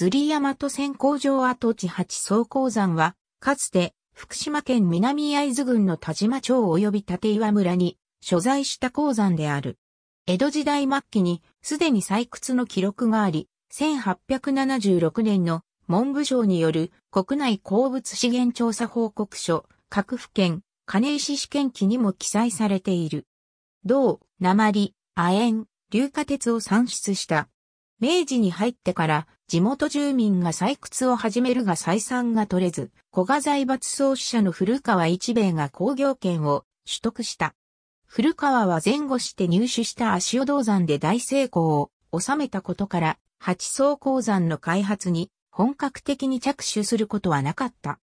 ズリヤマト線工場跡地八総鉱山は、かつて福島県南会津郡の田島町及び立岩村に所在した鉱山である。江戸時代末期にすでに採掘の記録があり、1876年の文部省による国内鉱物資源調査報告書各府県金石試験記にも記載されている。銅、鉛、亜鉛、硫化鉄を産出した。明治に入ってから地元住民が採掘を始めるが採算が取れず、古賀財閥創始者の古川一兵衛が工業権を取得した。古川は前後して入手した足尾銅山で大成功を収めたことから、八層鉱山の開発に本格的に着手することはなかった。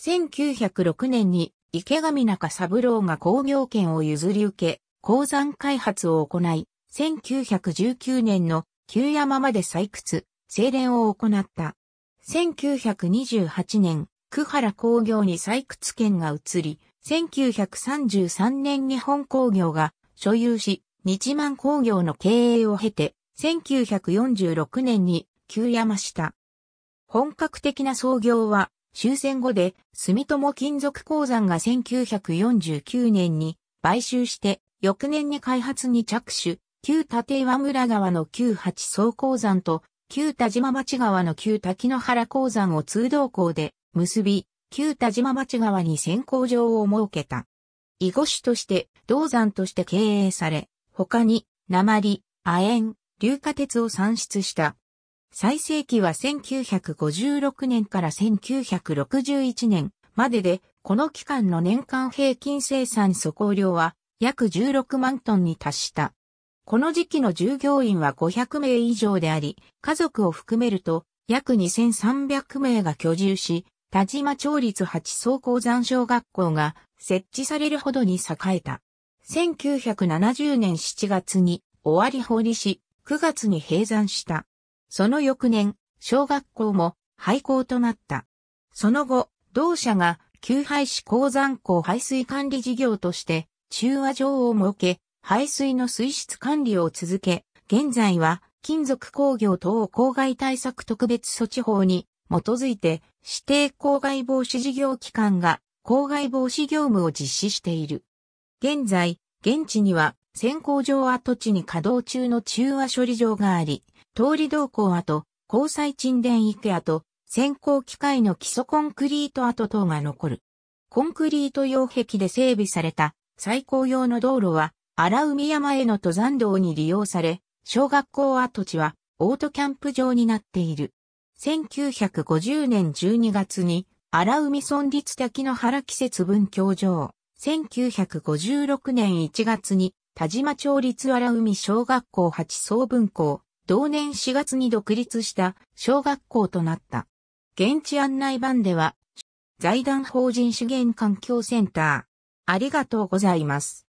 1906年に池上中三郎が工業権を譲り受け、鉱山開発を行い、1919年の旧山まで採掘、精錬を行った。1928年、久原工業に採掘権が移り、1933年日本工業が所有し、日満工業の経営を経て、1946年に休山した。本格的な創業は終戦後で住友金属鉱山が1949年に買収して翌年に開発に着手、旧立岩村川の旧八総鉱山と旧田島町川の旧滝野原鉱山を通道港で結び、旧田島町川に先行場を設けた。囲碁手として銅山として経営され、他に鉛、亜鉛、硫化鉄を産出した。最盛期は1956年から1961年までで、この期間の年間平均生産素行量は約16万トンに達した。この時期の従業員は500名以上であり、家族を含めると約2300名が居住し、田島町立八総鉱山小学校が設置されるほどに栄えた。1970年7月に終わり放りし、9月に閉山した。その翌年、小学校も廃校となった。その後、同社が旧廃止鉱山校排水管理事業として中和場を設け、排水の水質管理を続け、現在は金属工業等公害対策特別措置法に基づいて指定公害防止事業機関が公害防止業務を実施している。現在、現地には先行場跡地に稼働中の中和処理場があり、通り道交跡、交際沈殿池跡、先行機械の基礎コンクリート跡等が残る。コンクリート擁壁で整備された最高用の道路は荒海山への登山道に利用され、小学校跡地はオートキャンプ場になっている。1950年12月に荒海村立滝の原季節分教場。1956年1月に田島町立荒海小学校8総分校。同年4月に独立した小学校となった。現地案内版では、財団法人資源環境センター。ありがとうございます。